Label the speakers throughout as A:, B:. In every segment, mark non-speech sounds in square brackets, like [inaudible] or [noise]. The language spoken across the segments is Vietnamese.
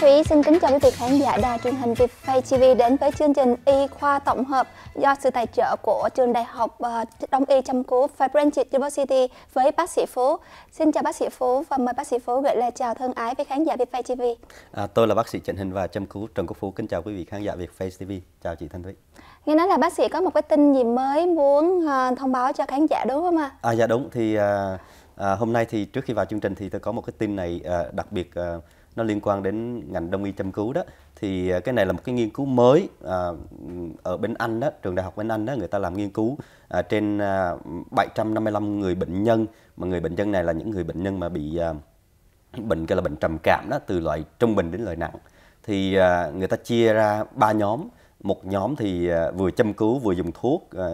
A: Thanh Thúy xin kính chào quý vị khán giả đài truyền hình Việt Vietfay TV đến với chương trình Y khoa tổng hợp do sự tài trợ của trường đại học ờ, Đông y chăm cứu Fairbrain University với bác sĩ Phú. Xin chào bác sĩ Phú và mời bác sĩ Phú gửi lời chào thân ái với khán giả Việt Vietfay TV.
B: À, tôi là bác sĩ Trần hình và chăm cứu Trần Quốc Phú. Kính chào quý vị khán giả Việt Vietfay TV. Chào chị Thanh Thúy.
A: Nghe nói là bác sĩ có một cái tin gì mới muốn uh, thông báo cho khán giả đúng không ạ?
B: À? à dạ đúng thì uh, À, hôm nay thì trước khi vào chương trình thì tôi có một cái tin này à, đặc biệt à, nó liên quan đến ngành đông y châm cứu đó thì à, cái này là một cái nghiên cứu mới à, ở bên Anh đó trường đại học bên Anh đó người ta làm nghiên cứu à, trên à, 755 người bệnh nhân mà người bệnh nhân này là những người bệnh nhân mà bị à, bệnh gọi là bệnh trầm cảm đó từ loại trung bình đến loại nặng thì à, người ta chia ra ba nhóm một nhóm thì à, vừa châm cứu vừa dùng thuốc à,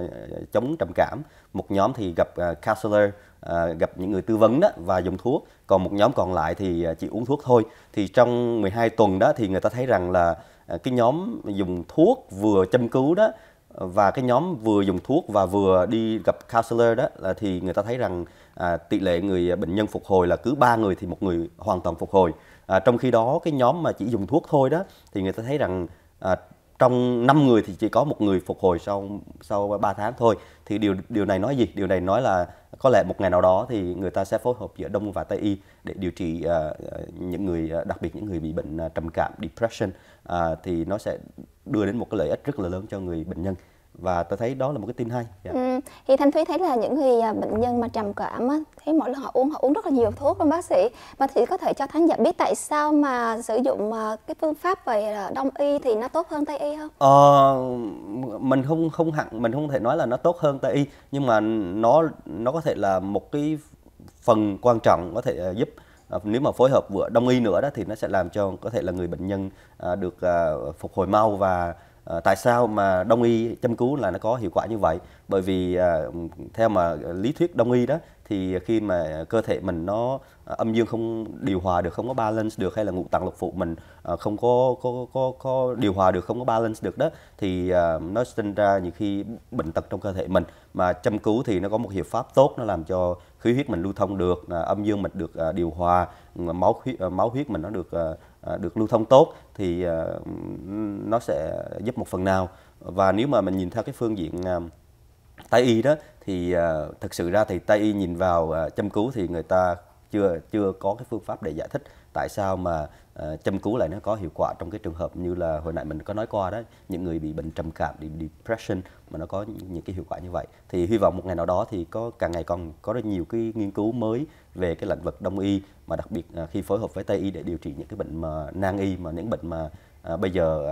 B: chống trầm cảm một nhóm thì gặp à, counselor À, gặp những người tư vấn đó và dùng thuốc còn một nhóm còn lại thì à, chỉ uống thuốc thôi thì trong 12 tuần đó thì người ta thấy rằng là à, cái nhóm dùng thuốc vừa châm cứu đó và cái nhóm vừa dùng thuốc và vừa đi gặp counselor đó là thì người ta thấy rằng à, tỷ lệ người bệnh nhân phục hồi là cứ ba người thì một người hoàn toàn phục hồi à, trong khi đó cái nhóm mà chỉ dùng thuốc thôi đó thì người ta thấy rằng à, trong 5 người thì chỉ có một người phục hồi sau sau 3 tháng thôi thì điều điều này nói gì điều này nói là có lẽ một ngày nào đó thì người ta sẽ phối hợp giữa đông và tây y để điều trị uh, những người ờ, đặc biệt những người bị bệnh trầm cảm depression uh, thì nó sẽ đưa đến một cái lợi ích rất là lớn cho người bệnh nhân và tôi thấy đó là một cái tin hay yeah. Dạ.
A: ừ. thì thanh thúy thấy là những người à, bệnh nhân mà trầm cảm á, thấy mỗi lần họ uống họ uống rất là nhiều thuốc luôn bác sĩ và thì có thể cho khán giả biết tại sao mà sử dụng à, cái phương pháp về à, đông y thì nó tốt hơn tây y không
B: ờ, mình không không hẳn mình không thể nói là nó tốt hơn tây y nhưng mà nó nó có thể là một cái phần quan trọng có thể giúp nếu mà phối hợp vừa đông y nữa đó thì nó sẽ làm cho có thể là người bệnh nhân được phục hồi mau và Ờ, tại sao mà đông y châm cứu là nó có hiệu quả như vậy? Bởi vì ờ, theo mà lý thuyết đông y đó thì khi mà cơ thể mình nó ờ, âm dương không điều hòa được, không có balance được hay là ngũ tạng lục phụ mình không có, có có có điều hòa được, không có balance được đó thì nó sinh ra những khi bệnh tật trong cơ thể mình. Mà châm cứu thì nó có một hiệu pháp tốt nó làm cho khí huyết mình lưu thông được, âm dương mình được điều hòa, máu huyết máu huyết mình nó được À, được lưu thông tốt thì à, nó sẽ giúp một phần nào và nếu mà mình nhìn theo cái phương diện à, tây y đó thì thực sự ra thì tây y nhìn vào châm cứu thì người ta chưa chưa có cái phương pháp để giải thích tại sao mà uh, châm cứu lại nó có hiệu quả trong cái trường hợp như là hồi nãy mình có nói qua đó những người bị bệnh trầm cảm bị depression mà nó có những cái hiệu quả như vậy thì hy vọng một ngày nào đó thì có càng ngày còn có rất nhiều cái nghiên cứu mới về cái lĩnh vực đông y mà đặc biệt uh, khi phối hợp với tây y để điều trị những cái bệnh mà nan y mà những bệnh mà uh, bây giờ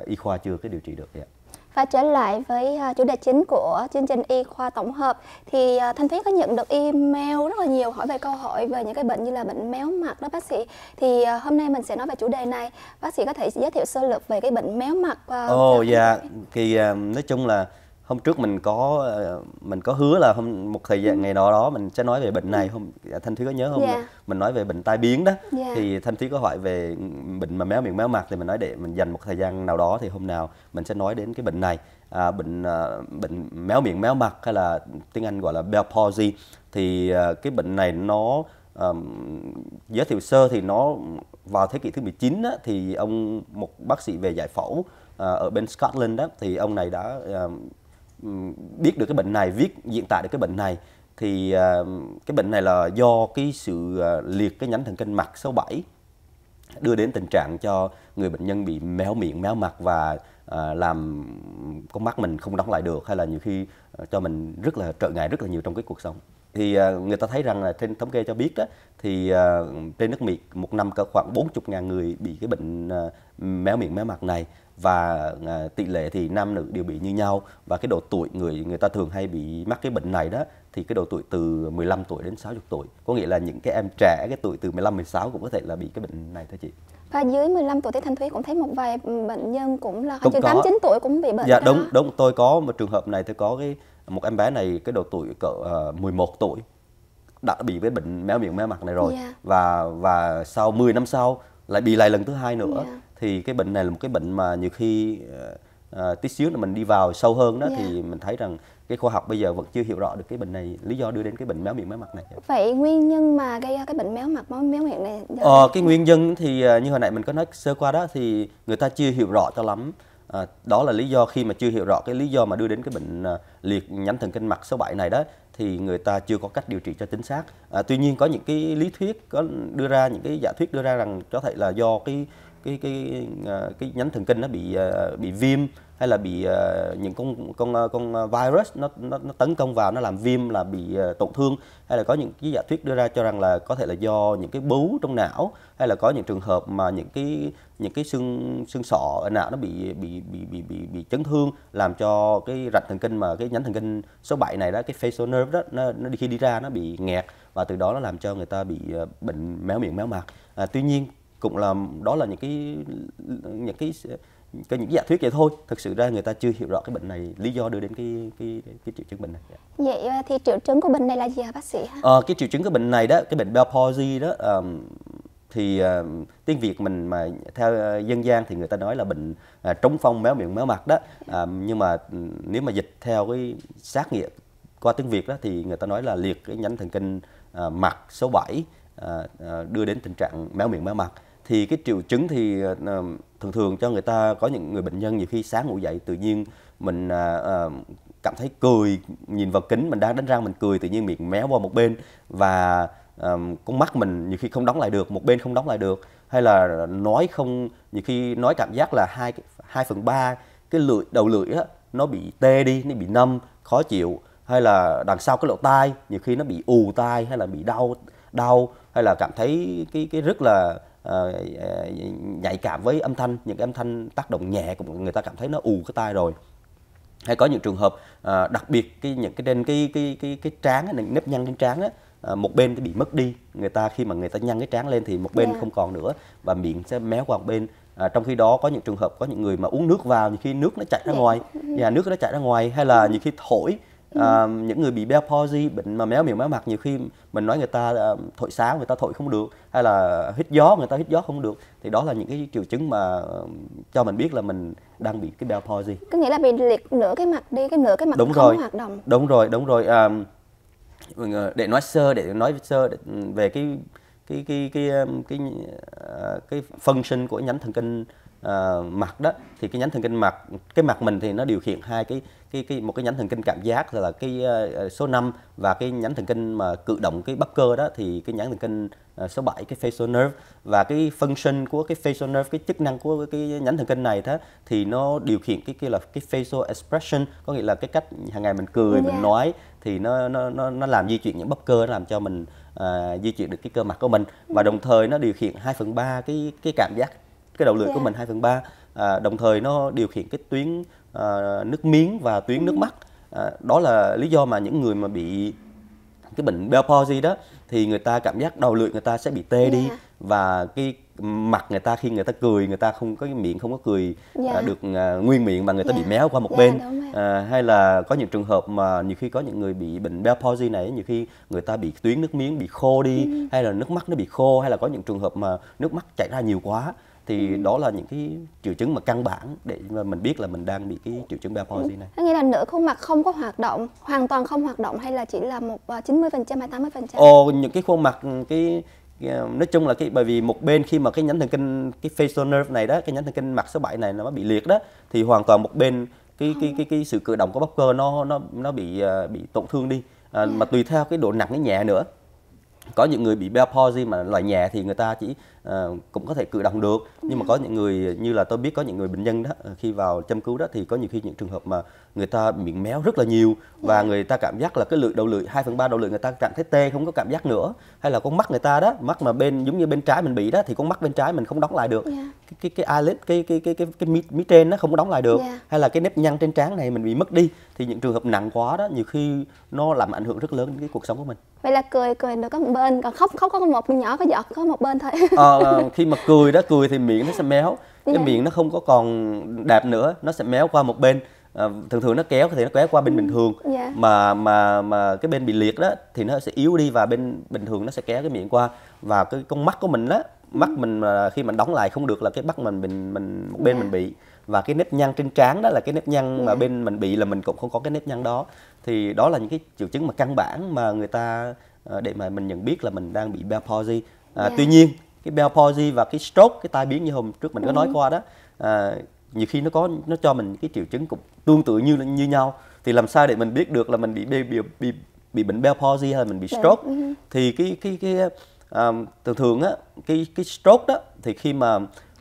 B: uh, y khoa chưa cái điều trị được vậy ạ
A: và trở lại với à, chủ đề chính của chương trình y khoa tổng hợp thì à, Thanh Thúy có nhận được email rất là nhiều hỏi về câu hỏi về những cái bệnh như là bệnh méo mặt đó bác sĩ. Thì à, hôm nay mình sẽ nói về chủ đề này. Bác sĩ có thể giới thiệu sơ lược về cái bệnh méo mặt. Ồ oh,
B: dạ, thì nói chung là hôm trước mình có ờ, mình có hứa là hôm một thời gian ừ. ngày đó đó mình sẽ nói về bệnh này không dạ, thanh thúy có nhớ không yeah. Dạ. mình nói về bệnh tai biến đó yeah. Dạ. thì thanh thúy có hỏi về bệnh mà méo miệng méo mặt thì mình nói để mình dành một thời gian nào đó thì hôm nào mình sẽ nói đến cái bệnh này à, bệnh à, bệnh méo miệng méo mặt hay là tiếng anh gọi là bell palsy thì à, cái bệnh này nó à, giới thiệu sơ thì nó vào thế kỷ thứ 19 á, thì ông một bác sĩ về giải phẫu à, ở bên Scotland đó thì ông này đã à, biết được cái bệnh này viết diễn tả được cái bệnh này thì ờ, cái bệnh này là do cái sự ờ, liệt cái nhánh thần kinh mặt số 7 đưa đến tình trạng cho người bệnh nhân bị méo miệng méo mặt và ờ, làm con mắt mình không đóng lại được hay là nhiều khi cho mình rất là trợ ngại rất là nhiều trong cái cuộc sống thì người ta thấy rằng là trên thống kê cho biết đó thì trên nước Mỹ một năm có khoảng 40 ngàn người bị cái bệnh méo miệng méo mặt này và à, tỷ lệ thì nam nữ đều bị như nhau và cái độ tuổi người người ta thường hay bị mắc cái bệnh này đó thì cái độ tuổi từ 15 tuổi đến 60 tuổi có nghĩa là những cái em trẻ cái tuổi từ 15 16 cũng có thể là bị cái bệnh này thưa chị
A: và dưới 15 tuổi thì Thanh Thúy cũng thấy một vài bệnh nhân cũng là cũng 8 9 tuổi cũng bị bệnh dạ đó. đúng
B: đúng tôi có một trường hợp này tôi có cái một em bé này cái độ tuổi cỡ uh, à, 11 tuổi đã bị với bệnh méo miệng méo mặt này rồi yeah. Dạ. và và sau 10 năm sau lại bị lại lần thứ hai nữa yeah. Dạ thì cái bệnh này là một cái bệnh mà nhiều khi à, tí xíu là mình đi vào sâu hơn đó yeah. thì dạ. mình thấy rằng cái khoa học bây giờ vẫn chưa hiểu rõ được cái bệnh này lý do đưa đến cái bệnh méo miệng méo mặt này
A: vậy nguyên nhân mà gây ra cái bệnh méo mặt méo miệng này ờ, cái
B: nguyên nhân thì ờ, như hồi nãy mình có nói sơ qua đó thì người ta chưa hiểu rõ cho lắm à, đó là lý do khi mà chưa hiểu rõ cái lý do mà đưa đến cái bệnh à, liệt nhánh thần kinh mặt số 7 này đó thì người ta chưa có cách điều trị cho chính xác à, tuy nhiên có những cái lý thuyết có đưa ra những cái giả thuyết đưa ra rằng có thể là do cái cái cái à, cái nhánh thần kinh nó bị à, bị viêm hay là bị à, những con con con virus nó nó, nó tấn công vào nó làm viêm là bị tổn thương hay là có những cái giả thuyết đưa ra cho rằng là có thể là do những cái bướu trong não hay là có những trường hợp mà những cái những cái xương xương sọ ở não nó bị bị bị bị bị, bị chấn thương làm cho cái rạch thần kinh mà cái nhánh thần kinh số 7 này đó cái facial nerve đó nó, nó khi đi ra nó bị nghẹt và từ đó nó làm cho người ta bị bệnh méo miệng méo mặt à, tuy nhiên cũng là đó là những cái những cái cái những giả thuyết vậy thôi thực sự ra người ta chưa hiểu rõ cái bệnh này lý do đưa đến cái cái cái triệu chứng bệnh này dạ.
A: vậy ờ, thì triệu chứng của bệnh này là gì hả bác sĩ
B: ờ cái triệu chứng của bệnh này đó cái bệnh Bell palsy đó um, thì uh, tiếng việt mình mà theo uh, dân gian thì người ta nói là bệnh uh, trống phong méo miệng méo mặt đó uh, nhưng mà nếu mà dịch theo cái sát nghĩa qua tiếng việt đó thì người ta nói là liệt cái nhánh thần kinh uh, mặt số 7 uh, uh, đưa đến tình trạng méo miệng méo mặt thì cái triệu chứng thì ờ, thường thường cho người ta có những người bệnh nhân nhiều khi sáng ngủ dậy tự nhiên mình à, ờ, cảm thấy cười nhìn vào kính mình đang đánh răng mình cười tự nhiên miệng méo qua một bên và um, con mắt mình nhiều khi không đóng lại được một bên không đóng lại được hay là nói không nhiều khi nói cảm giác là hai hai phần ba cái lưỡi đầu lưỡi á, nó bị tê đi nó bị nâm khó chịu hay là đằng sau cái lỗ tai nhiều khi nó bị ù tai hay là bị đau đau hay là cảm thấy cái cái rất là Ờ, nhạy cảm với âm thanh những cái âm thanh tác động nhẹ cũng người ta cảm thấy nó ù cái tai rồi hay có những trường hợp ờ, đặc biệt cái những cái trên cái cái cái cái trán ấy, nếp nhăn trên trán á ờ, một bên thì bị mất đi người ta khi mà người ta nhăn cái trán lên thì một bên yeah. Dạ. không còn nữa và miệng sẽ méo qua một bên à, trong khi đó có những trường hợp có những người mà uống nước vào nhiều khi nước nó chảy ra dạ. ngoài và dạ, nước nó chảy ra ngoài hay là nhiều khi thổi à, những người bị bell palsy bệnh mà méo miệng méo mặt nhiều khi mình nói người ta uh, thổi sáo người ta thổi không được hay là hít gió người ta hít gió không được thì đó là những cái triệu chứng mà ờ, cho mình biết là mình đang bị cái bell palsy
A: có nghĩa là bị liệt nửa cái mặt đi cái nửa cái mặt đúng không rồi. hoạt động
B: đúng rồi đúng rồi à, để nói sơ để nói sơ để, ừ, về cái cái cái cái cái cái, cái, cái function của nhánh thần kinh uh, mặt đó thì cái nhánh thần kinh mặt cái mặt mình thì nó điều khiển hai cái cái cái một cái nhánh thần kinh cảm giác là cái uh, số 5 và cái nhánh thần kinh mà cử động cái bắp cơ đó thì cái nhánh thần kinh uh, số 7 cái facial nerve và cái function của cái facial nerve cái chức năng của cái nhánh thần kinh này đó thì nó điều khiển cái kia là cái facial expression có nghĩa là cái cách hàng ngày mình cười mình dạ. nói thì nó nó nó nó làm di chuyển những bắp cơ làm cho mình uh, di chuyển được cái cơ mặt của mình và đồng thời nó điều khiển 2 phần ba cái cái cảm giác cái đầu lưỡi yeah. của dạ. mình 2 phần ba à, đồng thời nó điều khiển cái tuyến à, nước miếng và tuyến ừ. nước mắt à, đó là lý do mà những người mà bị cái bệnh Bell palsy đó thì người ta cảm giác đầu lưỡi người ta sẽ bị tê yeah. đi dạ. và cái mặt người ta khi người ta cười người ta không có cái miệng không có cười yeah. À, dạ. được à, nguyên miệng mà người ta yeah. bị méo qua một yeah, bên à, hay là có những trường hợp mà nhiều khi có những người bị bệnh Bell palsy này nhiều khi người ta bị tuyến nước miếng bị khô đi mm. hay là nước mắt nó bị khô hay là có những trường hợp mà nước mắt chảy ra nhiều quá thì ừ. đó là những cái triệu chứng mà căn bản để mà mình biết là mình đang bị cái triệu chứng ừ. Bell palsy này. Có
A: nghĩa là nửa khuôn mặt không có hoạt động, hoàn toàn không hoạt động hay là chỉ là một 90% à, hay 80%?
B: Ồ những cái khuôn mặt ừ, cái à, nói chung là cái bởi vì một bên khi mà cái nhánh thần kinh cái facial nerve này đó, cái nhánh thần kinh mặt số 7 này nó bị liệt đó thì hoàn toàn một bên cái cái cái cái sự cử động của bắp cơ nó nó nó bị à, bị tổn thương đi. À, mà tùy theo cái độ nặng cái nhẹ nữa có những người bị Bell palsy mà loại nhẹ thì người ta chỉ à, cũng có thể cử động được nhưng mà có những người như là tôi biết có những người bệnh nhân đó ờ, khi vào châm cứu đó thì có nhiều khi những trường hợp mà người ta miệng méo rất là nhiều và dạ. người ta cảm giác là cái lưỡi đầu lưỡi 2 phần ba đầu lưỡi người ta cảm thấy tê không có cảm giác nữa hay là con mắt người ta đó mắt mà bên giống như bên trái mình bị đó thì con mắt bên trái mình không đóng lại được yeah. Dạ. cái cái eyelid cái cái cái cái, cái mí, mí trên nó không có đóng lại được yeah. Dạ. hay là cái nếp nhăn trên trán này mình bị mất đi thì những trường hợp nặng quá đó nhiều khi nó làm ảnh hưởng rất lớn đến cái cuộc sống của mình
A: vậy là cười cười được có một bên còn khóc khóc có một nhỏ có giọt có một bên thôi à,
B: khi mà cười đó cười thì miệng nó sẽ méo cái dạ. miệng nó không có còn đạp nữa nó sẽ méo qua một bên à, thường thường nó kéo thì nó kéo qua bên ừ. bình thường dạ. mà mà mà cái bên bị liệt đó thì nó sẽ yếu đi và bên bình thường nó sẽ kéo cái miệng qua và cái con mắt của mình đó mắt ừ. mình mà khi mình đóng lại không được là cái mắt mình mình mình một bên yeah. Dạ. mình bị và cái nếp nhăn trên trán đó là cái nếp nhăn yeah. mà dạ. bên mình bị là mình cũng không có cái nếp nhăn đó thì đó là những cái triệu chứng mà căn bản mà người ta ờ, để mà mình nhận biết là mình đang bị bipolar à, yeah. tuy nhiên cái bell palsy và cái stroke cái tai biến như hôm trước mình có nói ừ. qua đó à, nhiều khi nó có nó cho mình cái triệu chứng cũng tương tự như như nhau thì làm sao để mình biết được là mình bị bị bị, bị, bị bệnh bell palsy hay là mình bị dạ, stroke ừ. thì cái cái cái um, thường thường á cái cái stroke đó thì khi mà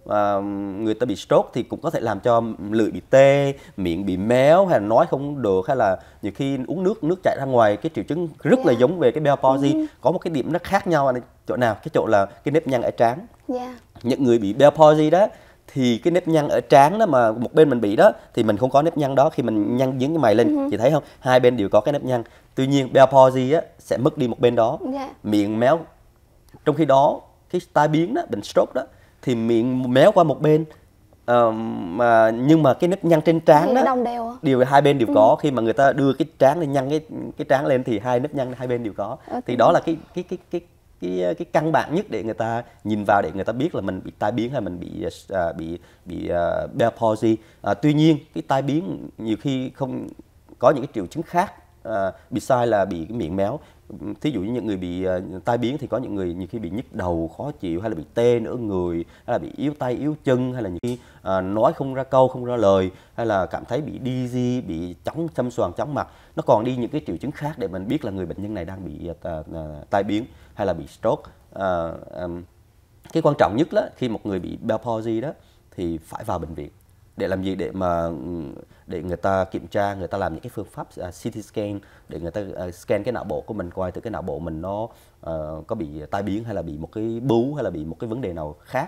B: à, người ta bị stroke thì cũng có thể làm cho lưỡi bị tê miệng bị méo hay là nói không được hay là nhiều khi uống nước nước chảy ra ngoài cái triệu chứng rất yeah. là dạ. giống về cái bell palsy yeah. có một cái điểm nó khác nhau là chỗ nào cái chỗ là cái nếp nhăn ở trán yeah. Dạ. những người bị bell palsy đó thì cái nếp nhăn ở trán đó mà một bên mình bị đó thì mình không có nếp nhăn đó khi mình nhăn dướng cái mày lên uh-huh. Ừ chị thấy không hai bên đều có cái nếp nhăn tuy nhiên bell palsy á sẽ mất đi một bên đó yeah. Dạ. miệng méo trong khi đó cái tai biến đó bệnh stroke đó thì miệng méo qua một bên uh, mà nhưng mà cái nếp nhăn trên trán đó đồng đều hai bên đều ừ. có khi mà người ta đưa cái trán lên nhăn cái cái trán lên thì hai nếp nhăn hai bên đều có okay. Ờ, thì đó là cái cái cái cái cái cái căn bản nhất để người ta nhìn vào để người ta biết là mình bị tai biến hay mình bị uh, bị bị uh, bell palsy. Uh, tuy nhiên cái tai biến nhiều khi không có những cái triệu chứng khác À, bị sai là bị cái miệng méo thí dụ như những người bị uh, tai biến thì có những người nhiều khi bị nhức đầu khó chịu hay là bị tê nữa người hay là bị yếu tay yếu chân hay là những khi uh, nói không ra câu không ra lời hay là cảm thấy bị dizzy bị chóng xâm xoàng chóng mặt nó còn đi những cái triệu chứng khác để mình biết là người bệnh nhân này đang bị uh, uh, tai biến hay là bị stroke uh, um, cái quan trọng nhất là khi một người bị Bell palsy đó thì phải vào bệnh viện để làm gì để mà ừ, để người ta kiểm tra người ta làm những cái phương pháp uh, à, CT scan để người ta uh, scan cái não bộ của mình coi từ cái não bộ mình nó uh, có bị tai biến hay là bị một cái bú hay là bị một cái vấn đề nào khác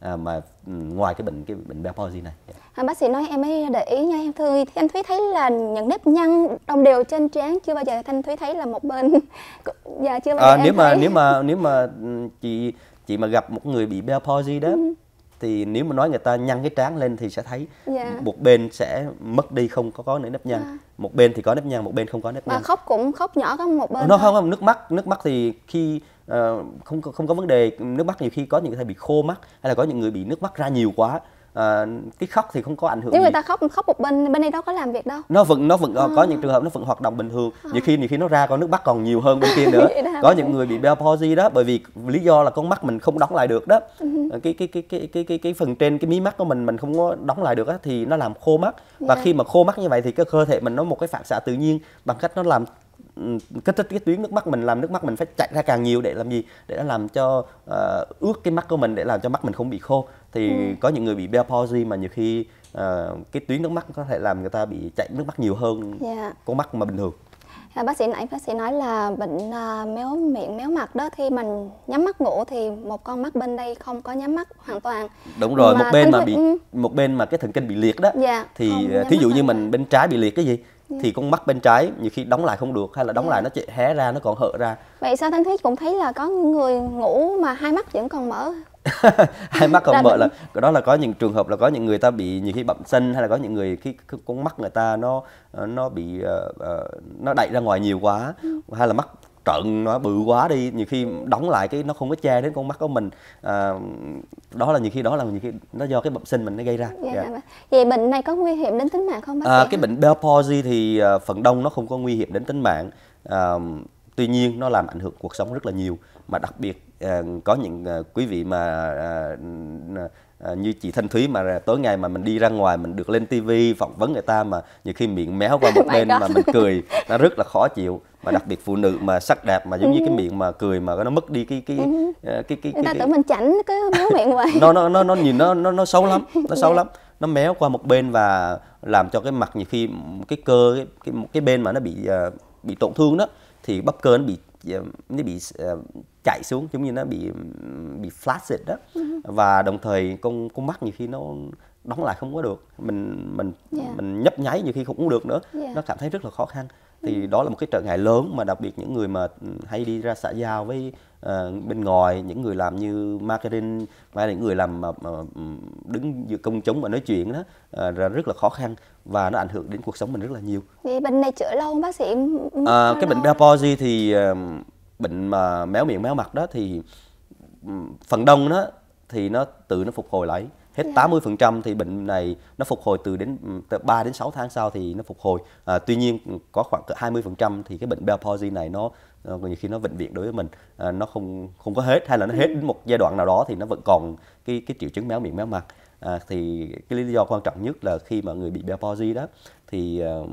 B: À, mà ừ, ngoài cái bệnh cái bệnh Bell palsy này.
A: Yeah. Dạ. À, bác sĩ nói em mới để ý nha em Thúy, em Thúy thấy là những nếp nhăn đồng đều trên trán chưa bao giờ Thanh Thúy thấy là một bên giờ [laughs] dạ, chưa bao ờ, giờ à, nếu mà thấy. nếu mà
B: nếu mà ừ, chị chị mà gặp một người bị Bell palsy đó thì nếu mà nói người ta nhăn cái trán lên thì sẽ thấy yeah. Dạ. một bên sẽ mất đi không có có nếp nhăn yeah. Dạ. một bên thì có nếp nhăn một bên không có nếp nhăn mà khóc
A: cũng khóc nhỏ có một bên nó không
B: không nước mắt nước mắt thì khi uh, không không có vấn đề nước mắt nhiều khi có những người bị khô mắt hay là có những người bị nước mắt ra nhiều quá à, cái khóc thì không có ảnh hưởng nếu người ta
A: khóc khóc một bên bên đây đâu có làm việc đâu
B: nó vẫn nó vẫn à. có ờ. những trường hợp nó vẫn hoạt động bình thường à. nhiều khi nhiều khi nó ra con nước mắt còn nhiều hơn bên kia nữa [laughs] có những người bị palsy đó bởi vì lý do là con mắt mình không đóng lại được đó ừ. cái cái cái cái cái cái cái phần trên cái mí mắt của mình mình không có đóng lại được á thì nó làm khô mắt và yeah. Dạ. khi mà khô mắt như vậy thì cái cơ thể mình nó một cái phản xạ tự nhiên bằng cách nó làm ừ, kích thích cái tuyến nước mắt mình làm nước mắt mình phải chạy ra càng nhiều để làm gì để nó làm cho uh, ướt cái mắt của mình để làm cho mắt mình không bị khô thì ừ. có những người bị bell palsy mà nhiều khi uh, cái tuyến nước mắt có thể làm người ta bị chảy nước mắt nhiều hơn yeah. Dạ. con mắt mà bình thường
A: À, bác sĩ nãy bác sĩ nói là bệnh à, méo miệng méo mặt đó khi mình nhắm mắt ngủ thì một con mắt bên đây không có nhắm mắt hoàn toàn
B: đúng rồi mà một bên mà bị ừ. một bên mà cái thần kinh bị liệt đó dạ, thì ờ, thí dụ như mình bên trái bị liệt cái gì dạ. thì con mắt bên trái nhiều khi đóng lại không được hay là đóng dạ. lại nó hé ra nó còn hở ra
A: vậy sao thanh thúy cũng thấy là có người ngủ mà hai mắt vẫn còn mở [laughs]
B: hai mắt còn mở là cái đó là có những trường hợp là có những người ta bị nhiều khi bẩm sinh hay là có những người khi con mắt người ta nó ờ, nó bị uh, nó đẩy ra ngoài nhiều quá ừ. hay là mắt trợn nó bự quá đi nhiều khi đóng lại cái nó không có che đến con mắt của mình à, đó là nhiều khi đó là nhiều khi nó do cái bẩm sinh mình nó gây ra yeah. Dạ, yeah. Dạ dạ. vâng.
A: vậy bệnh này có nguy hiểm đến tính mạng không bác à,
B: cái hả? bệnh Bell palsy thì phần đông nó không có nguy hiểm đến tính mạng à, tuy nhiên nó làm ảnh hưởng cuộc sống rất là nhiều mà đặc biệt ờ, có những ờ, quý vị mà ờ, như chị Thanh Thúy mà tối ngày mà mình đi ra ngoài mình được lên tivi phỏng vấn người ta mà nhiều khi miệng méo qua một [laughs] bên mà mình cười nó rất là khó chịu mà đặc biệt phụ nữ mà sắc đẹp mà giống như cái ừ. miệng mà cười mà nó mất đi cái cái cái ừ. cái, cái người ta tưởng mình
A: chảnh cái méo miệng hoài [laughs] nó nó
B: nó nó nhìn nó nó nó xấu lắm nó xấu dạ. lắm nó méo qua một bên và làm cho cái mặt nhiều khi cái cơ cái cái, cái bên mà nó bị bị tổn thương đó thì bắp cơ nó bị nó bị chảy xuống giống như nó bị bị flaccid đó và đồng thời con con mắt nhiều khi nó đóng lại không có được mình mình yeah. Dạ. mình nhấp nháy nhiều khi không cũng được nữa yeah. Dạ. nó cảm thấy rất là khó khăn thì ừ. đó là một cái trở ngại lớn mà đặc biệt những người mà hay đi ra xã giao với uh, bên ngoài những người làm như marketing và những người làm mà, mà đứng giữa công chúng và nói chuyện đó uh, rất là khó khăn và nó ảnh hưởng đến cuộc sống mình rất là nhiều.
A: Vì bệnh này chữa lâu không bác sĩ? uh, cái bệnh
B: Bellpozy thì uh, bệnh mà méo miệng méo mặt đó thì phần đông đó thì nó tự nó phục hồi lại hết yeah. Dạ. 80 phần trăm thì bệnh này nó phục hồi từ đến từ 3 đến 6 tháng sau thì nó phục hồi à, tuy nhiên có khoảng 20 phần trăm thì cái bệnh Bell palsy này nó ờ, nhiều khi nó bệnh viện đối với mình à, nó không không có hết hay là nó hết đến ừ. một giai đoạn nào đó thì nó vẫn còn cái cái triệu chứng méo miệng méo mặt à, thì cái lý do quan trọng nhất là khi mà người bị Bell palsy đó thì uh,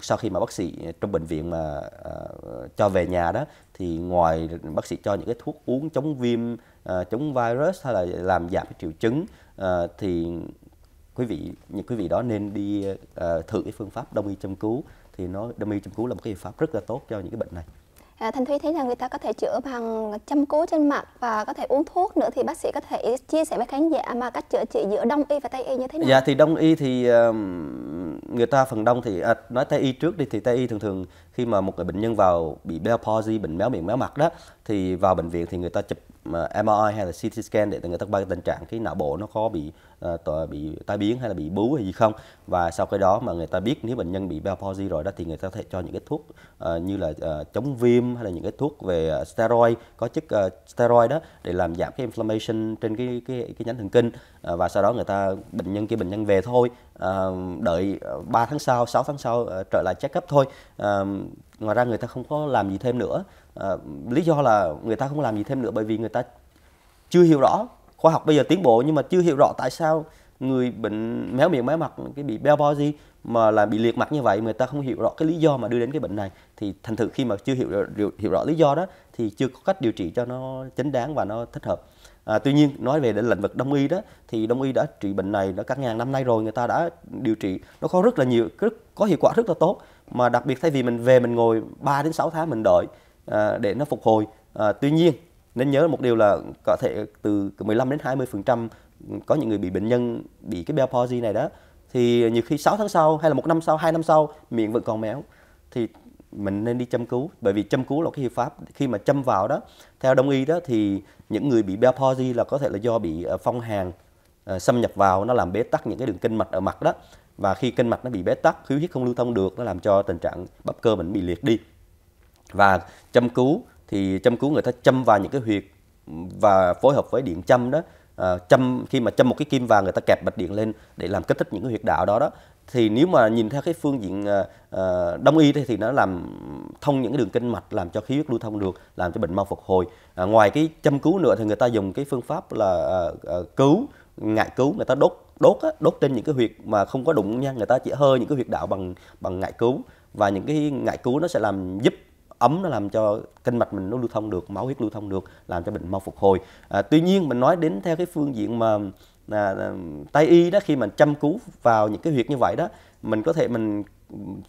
B: sau khi mà bác sĩ trong bệnh viện mà uh, cho về nhà đó thì ngoài bác sĩ cho những cái thuốc uống chống viêm uh, chống virus hay là làm giảm cái triệu chứng uh, thì quý vị những quý vị đó nên đi uh, thử cái phương pháp đông y châm cứu thì nó đông y châm cứu là một cái phương pháp rất là tốt cho những cái bệnh này
A: à, Thanh Thúy thấy là người ta có thể chữa bằng chăm cứu trên mặt và có thể uống thuốc nữa thì bác sĩ có thể chia sẻ với khán giả mà cách chữa trị giữa đông y và tây y như thế nào? Dạ
B: thì đông y thì người ta phần đông thì à, nói tây y trước đi thì tây y thường thường khi mà một người bệnh nhân vào bị béo palsy bệnh méo miệng méo mặt đó thì vào bệnh viện thì người ta chụp MRI hay là CT scan để người ta biết tình trạng cái não bộ nó có bị uh, bị tai biến hay là bị bú hay gì không và sau cái đó mà người ta biết nếu bệnh nhân bị Bell palsy rồi đó thì người ta có thể cho những cái thuốc uh, như là uh, chống viêm hay là những cái thuốc về steroid có chất uh, steroid đó để làm giảm cái inflammation trên cái cái cái nhánh thần kinh uh, và sau đó người ta bệnh nhân kia bệnh nhân về thôi uh, đợi 3 tháng sau 6 tháng sau uh, trở lại check up thôi uh, ngoài ra người ta không có làm gì thêm nữa Ờ, lý do là người ta không làm gì thêm nữa bởi vì người ta chưa hiểu rõ khoa học bây giờ tiến bộ nhưng mà chưa hiểu rõ tại sao người bệnh méo miệng méo mặt cái bị bell palsy mà là bị liệt mặt như vậy người ta không hiểu rõ cái lý do mà đưa đến cái bệnh này thì thành thử khi mà chưa hiểu, hiểu rõ lý do đó thì chưa có cách điều trị cho nó chính đáng và nó thích hợp à, tuy nhiên nói về đến lĩnh vực đông y đó thì đông y đã trị bệnh này nó cả ngàn năm nay rồi người ta đã điều trị nó có rất là nhiều rất, có hiệu quả rất là tốt mà đặc biệt thay vì mình về mình ngồi 3 đến 6 tháng mình đợi À, để nó phục hồi à, tuy nhiên nên nhớ một điều là có thể từ 15 đến 20 có những người bị bệnh nhân bị cái Bell palsy này đó thì nhiều khi 6 tháng sau hay là một năm sau hai năm sau miệng vẫn còn méo thì mình nên đi châm cứu bởi vì châm cứu là cái hiệu pháp khi mà châm vào đó theo đông y đó thì những người bị Bell palsy là có thể là do bị à, phong hàn xâm nhập vào nó làm bế tắc những cái đường kinh mạch ở mặt đó và khi kinh mạch nó bị bế tắc khí huyết không lưu thông được nó làm cho tình trạng bắp cơ mình bị liệt đi và châm cứu thì châm cứu người ta châm vào những cái huyệt và phối hợp với điện châm đó à, châm khi mà châm một cái kim vào người ta kẹp bạch điện lên để làm kích thích những cái huyệt đạo đó đó thì nếu mà nhìn theo cái phương diện à, à đông y thì, thì nó làm thông những cái đường kinh mạch làm cho khí huyết lưu thông được làm cho bệnh mau phục hồi à, ngoài cái châm cứu nữa thì người ta dùng cái phương pháp là à, à, cứu ngại cứu người ta đốt đốt á, đốt trên những cái huyệt mà không có đụng nha người ta chỉ hơi những cái huyệt đạo bằng bằng ngại cứu và những cái ngại cứu nó sẽ làm giúp ấm nó làm cho kinh mạch mình nó lưu thông được máu huyết lưu thông được làm cho bệnh mau phục hồi à, tuy nhiên mình nói đến theo cái phương diện mà à, à tây y đó khi mình chăm cứu vào những cái huyệt như vậy đó mình có thể mình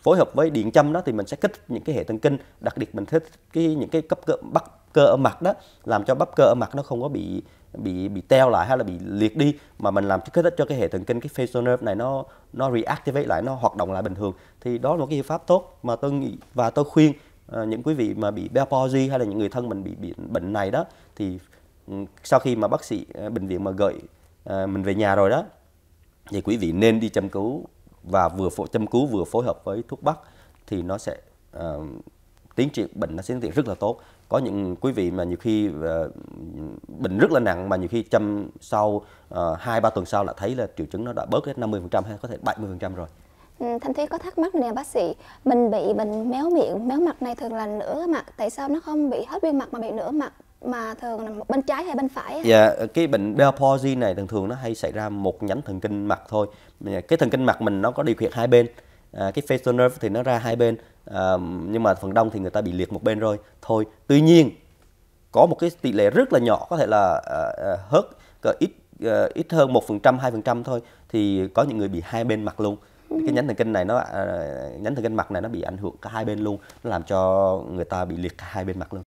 B: phối hợp với điện châm đó thì mình sẽ kích những cái hệ thần kinh đặc biệt mình thích cái những cái cấp cơ bắp cơ ở mặt đó làm cho bắp cơ ở mặt nó không có bị bị bị teo lại hay là bị liệt đi mà mình làm kích thích cho cái hệ thần kinh cái facial nerve này nó nó reactivate lại nó hoạt động lại bình thường thì đó là một cái phương pháp tốt mà tôi nghĩ và tôi khuyên Ờ, những quý vị mà bị Bell hay là những người thân mình bị, bị bệnh này đó thì ừ, sau khi mà bác sĩ ờ, bệnh viện mà gợi ờ, mình về nhà rồi đó thì quý vị nên đi châm cứu và vừa phổ, châm cứu vừa phối hợp với thuốc bắc thì nó sẽ à, tiến triển bệnh nó sẽ tiến triển rất là tốt có những quý vị mà nhiều khi uh, bệnh rất là nặng mà nhiều khi chăm sau hai uh, ba tuần sau là thấy là triệu chứng nó đã bớt hết 50% hay có thể 70% rồi
A: Ừ, Thanh Thúy có thắc mắc nè bác sĩ, mình bị bệnh méo miệng, méo mặt này thường là nửa mặt, tại sao nó không bị hết viên mặt mà bị nửa mặt mà thường là bên trái hay bên phải? Dạ,
B: yeah, cái bệnh Bell palsy này thường thường nó hay xảy ra một nhánh thần kinh mặt thôi. Dạ, cái thần kinh mặt mình nó có điều khiển hai bên. À, cái facial nerve thì nó ra hai bên, à, nhưng mà phần đông thì người ta bị liệt một bên rồi. Thôi, tuy nhiên có một cái tỷ lệ rất là nhỏ có thể là uh, ít uh, ít hơn một phần trăm hai phần trăm thôi thì có những người bị hai bên mặt luôn cái ừ. nhánh thần kinh này nó à, nhánh thần kinh mặt này nó bị ảnh hưởng cả hai bên luôn nó làm cho người ta bị liệt cả hai bên mặt luôn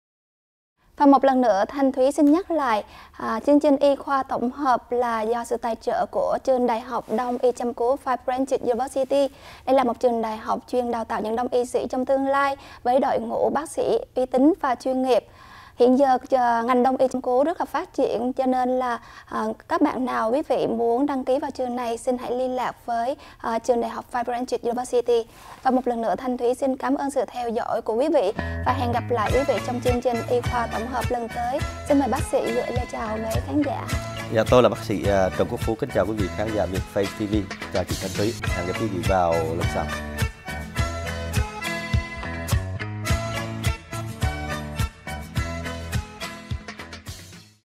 A: và một lần nữa Thanh Thúy xin nhắc lại à, chương trình y khoa tổng hợp là do sự tài trợ của trường đại học Đông y chăm cứu Five Branch University. Đây là một trường đại học chuyên đào tạo những đông y sĩ trong tương lai với đội ngũ bác sĩ uy tín và chuyên nghiệp hiện giờ ờ, ngành đông y trong cố rất là phát triển cho nên là ờ, các bạn nào quý vị muốn đăng ký vào trường này xin hãy liên lạc với ờ, trường đại học Vibrant University và một lần nữa Thanh Thúy xin cảm ơn sự theo dõi của quý vị và hẹn gặp lại quý vị trong chương trình y khoa tổng hợp lần tới xin mời bác sĩ gửi lời chào với khán giả
B: Dạ, tôi là bác sĩ Trần Quốc Phú kính chào quý vị khán giả Việt Face TV chào chị Thanh Thúy hẹn gặp quý vị vào lần sau